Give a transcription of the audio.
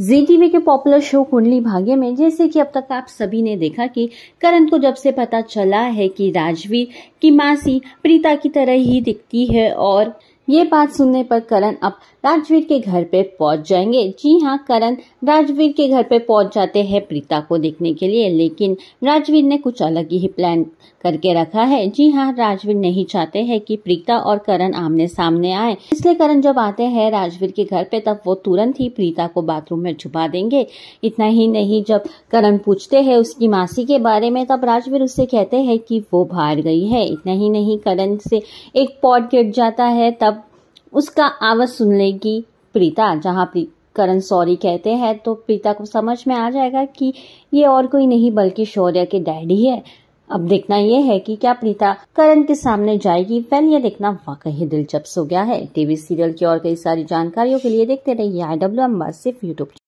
जी TV के popular show Kundali Bhagya में जैसे कि अब तक आप सभी ने देखा कि करण को जब से पता चला है कि राजवीर की मासी प्रीता की तरह ही दिखती है और ये बात सुनने पर करण अब राजवीर के घर पे पहुंच जाएंगे जी हाँ करण राजवीर के घर पे पहुंच जाते हैं प्रीता को देखने के लिए लेकिन राजवीर ने कुछ अलग ही प्लान करके रखा है जी हाँ राजवीर नहीं चाहते हैं कि प्रीता और करण आमने सामने आए इसलिए करण जब आते हैं राजवीर के घर पे तब वो तुरंत ही प्रीता को बाथरूम में छुपा देंगे इतना ही नहीं जब करण पूछते है उसकी मासी के बारे में तब राजवीर उससे कहते हैं कि वो बाहर गई है इतना ही नहीं करण से एक पॉट गिर जाता है तब उसका आवाज़ सुन लेगी प्रीता जहाँ करण सॉरी कहते हैं तो प्रीता को समझ में आ जाएगा कि ये और कोई नहीं बल्कि शौर्य के डैडी है अब देखना यह है कि क्या प्रीता करण के सामने जाएगी वेल ये देखना वाकई दिलचस्प हो गया है टीवी सीरियल की और कई सारी जानकारियों के लिए देखते रहिए आई डब्ल्यू एम सिर्फ यूट्यूब